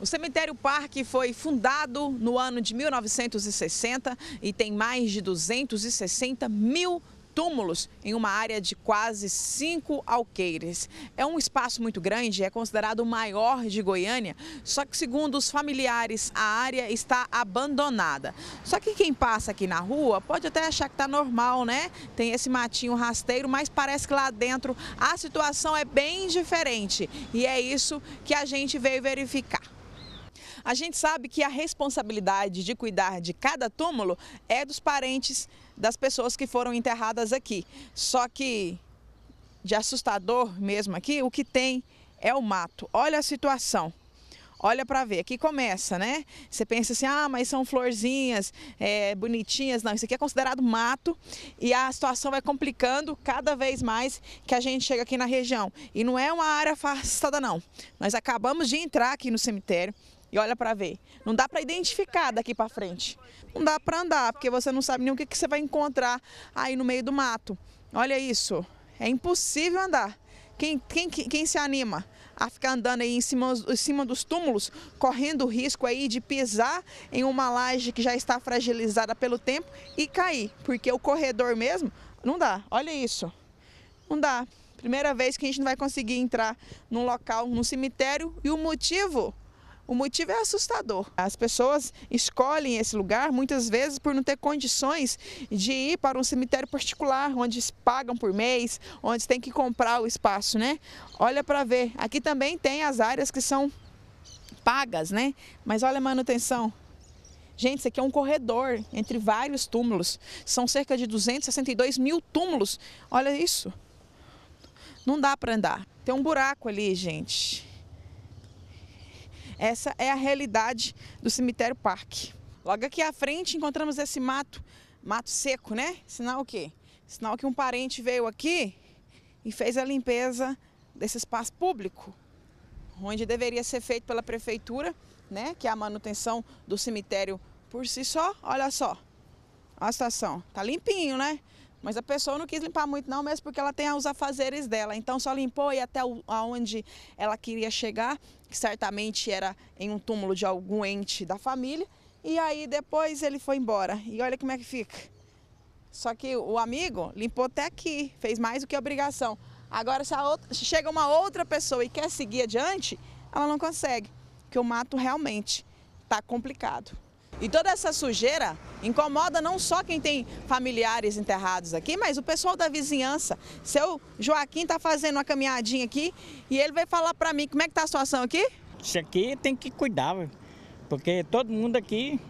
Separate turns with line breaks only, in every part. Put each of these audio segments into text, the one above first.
O Cemitério Parque foi fundado no ano de 1960 e tem mais de 260 mil túmulos em uma área de quase cinco alqueires. É um espaço muito grande, é considerado o maior de Goiânia, só que segundo os familiares, a área está abandonada. Só que quem passa aqui na rua pode até achar que está normal, né? Tem esse matinho rasteiro, mas parece que lá dentro a situação é bem diferente. E é isso que a gente veio verificar. A gente sabe que a responsabilidade de cuidar de cada túmulo é dos parentes das pessoas que foram enterradas aqui. Só que de assustador mesmo aqui, o que tem é o mato. Olha a situação. Olha para ver, aqui começa, né? Você pensa assim, ah, mas são florzinhas é, bonitinhas. Não, isso aqui é considerado mato e a situação vai complicando cada vez mais que a gente chega aqui na região. E não é uma área afastada, não. Nós acabamos de entrar aqui no cemitério, e olha para ver. Não dá para identificar daqui para frente. Não dá para andar, porque você não sabe nem o que, que você vai encontrar aí no meio do mato. Olha isso, é impossível andar. Quem, quem, quem se anima a ficar andando aí em cima, em cima dos túmulos, correndo o risco aí de pisar em uma laje que já está fragilizada pelo tempo e cair, porque o corredor mesmo não dá. Olha isso, não dá. Primeira vez que a gente não vai conseguir entrar num local, num cemitério, e o motivo o motivo é assustador. As pessoas escolhem esse lugar muitas vezes por não ter condições de ir para um cemitério particular, onde pagam por mês, onde tem que comprar o espaço, né? Olha para ver. Aqui também tem as áreas que são pagas, né? Mas olha a manutenção. Gente, isso aqui é um corredor entre vários túmulos. São cerca de 262 mil túmulos. Olha isso. Não dá para andar. Tem um buraco ali, gente. Essa é a realidade do cemitério parque. Logo aqui à frente encontramos esse mato, mato seco, né? Sinal o quê? Sinal que um parente veio aqui e fez a limpeza desse espaço público, onde deveria ser feito pela prefeitura, né? Que é a manutenção do cemitério por si só. Olha só, olha a situação. Tá limpinho, né? Mas a pessoa não quis limpar muito não, mesmo porque ela tem os afazeres dela. Então só limpou e até aonde ela queria chegar, que certamente era em um túmulo de algum ente da família. E aí depois ele foi embora. E olha como é que fica. Só que o amigo limpou até aqui, fez mais do que obrigação. Agora se outra, chega uma outra pessoa e quer seguir adiante, ela não consegue, porque o mato realmente está complicado. E toda essa sujeira incomoda não só quem tem familiares enterrados aqui, mas o pessoal da vizinhança. Seu Joaquim está fazendo uma caminhadinha aqui e ele vai falar para mim como é que está a situação aqui? Isso aqui tem que cuidar, porque todo mundo aqui,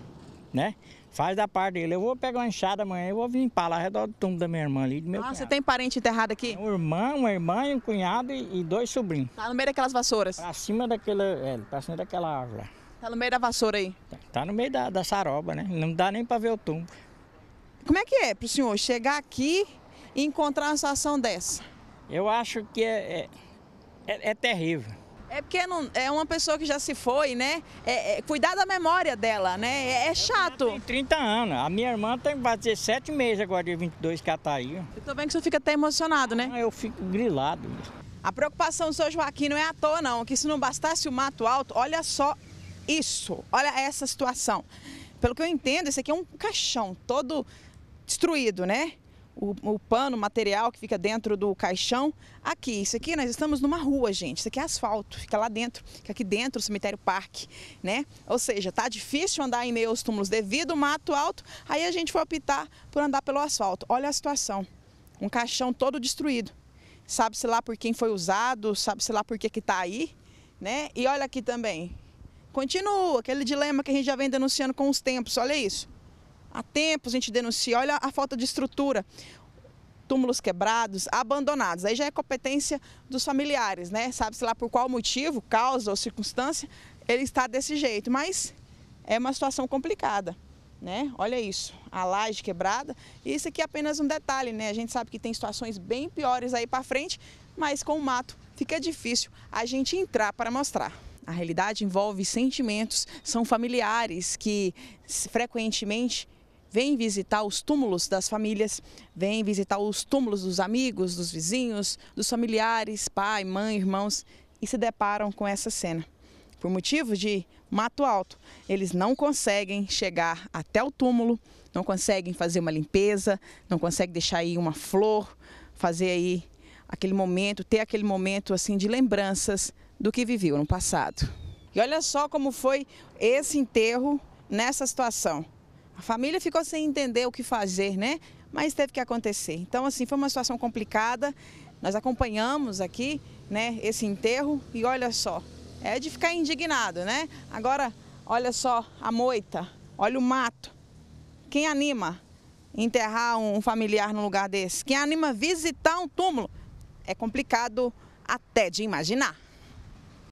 né, faz da parte dele. Eu vou pegar uma enxada amanhã, eu vou limpar lá ao redor do túmulo da minha irmã ali. Do meu ah, você tem parente enterrado aqui? Um irmão, uma irmã, um cunhado e, dois sobrinhos. Está no meio daquelas vassouras? Para cima daquela, é, cima daquela árvore Tá no meio da vassoura aí? Tá no meio da, da saroba, né? Não dá nem para ver o tumbo. Como é que é para o senhor chegar aqui e encontrar uma situação dessa? Eu acho que é, é, é, é terrível. É porque não, é uma pessoa que já se foi, né? É, é, cuidar da memória dela, né? É, é chato. tenho 30 anos. A minha irmã tem mais de 7 meses agora, dia 22, que ela tá aí. Eu tô vendo que o senhor fica até emocionado, né? Ah, eu fico grilado. A preocupação do senhor Joaquim não é à toa, não. Que se não bastasse o mato alto, olha só isso, olha essa situação. Pelo que eu entendo, esse aqui é um caixão todo destruído, né? O, o pano, o material que fica dentro do caixão. Aqui, isso aqui, nós estamos numa rua, gente. Isso aqui é asfalto, fica lá dentro, fica aqui dentro, do cemitério parque, né? Ou seja, tá difícil andar em meio aos túmulos devido ao mato alto, aí a gente foi optar por andar pelo asfalto. Olha a situação, um caixão todo destruído. Sabe-se lá por quem foi usado, sabe-se lá por que que tá aí, né? E olha aqui também, Continua aquele dilema que a gente já vem denunciando com os tempos, olha isso. Há tempos a gente denuncia, olha a falta de estrutura, túmulos quebrados, abandonados. Aí já é competência dos familiares, né? Sabe-se lá por qual motivo, causa ou circunstância, ele está desse jeito, mas é uma situação complicada. Né? Olha isso, a laje quebrada. E isso aqui é apenas um detalhe, né? A gente sabe que tem situações bem piores aí para frente, mas com o mato fica difícil a gente entrar para mostrar. A realidade envolve sentimentos, são familiares que frequentemente vêm visitar os túmulos das famílias, vêm visitar os túmulos dos amigos, dos vizinhos, dos familiares, pai, mãe, irmãos e se deparam com essa cena. Por motivo de mato alto, eles não conseguem chegar até o túmulo, não conseguem fazer uma limpeza, não conseguem deixar aí uma flor, fazer aí aquele momento, ter aquele momento assim de lembranças do que viveu no passado. E olha só como foi esse enterro nessa situação. A família ficou sem entender o que fazer, né? Mas teve que acontecer. Então, assim, foi uma situação complicada. Nós acompanhamos aqui, né, esse enterro e olha só, é de ficar indignado, né? Agora, olha só a moita, olha o mato. Quem anima enterrar um familiar num lugar desse? Quem anima visitar um túmulo? é complicado até de imaginar.